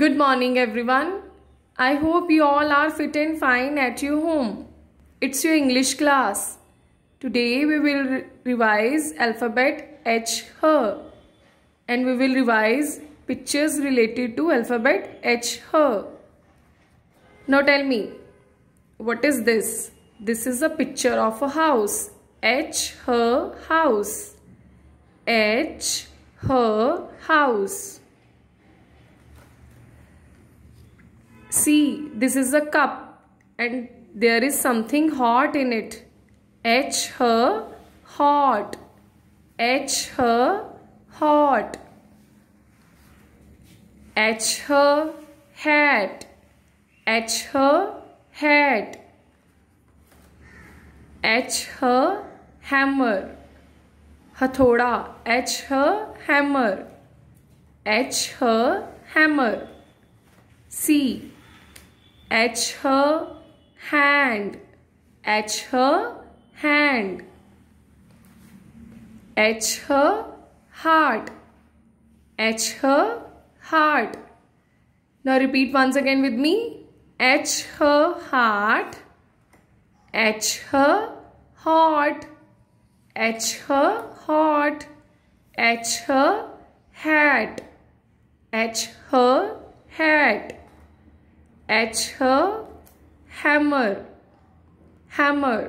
Good morning, everyone. I hope you all are fit and fine at your home. It's your English class. Today we will re revise alphabet H, her, and we will revise pictures related to alphabet H, her. Now tell me, what is this? This is a picture of a house. H, her house. H, her house. See, this is a cup and there is something hot in it. H her hot. H her hot. H her hat. H her hat. H her hammer. Hathoda. H her hammer. H her hammer. See. H her hand. H her hand. H her heart. H her heart. Now repeat once again with me. H her heart. H her heart. H her heart. H her hat. H her H her hammer hammer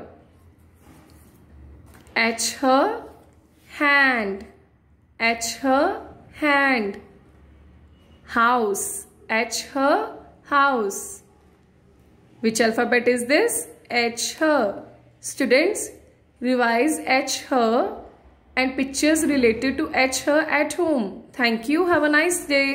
H her hand H her hand house H her house which alphabet is this H her students revise H her and pictures related to H her at home thank you have a nice day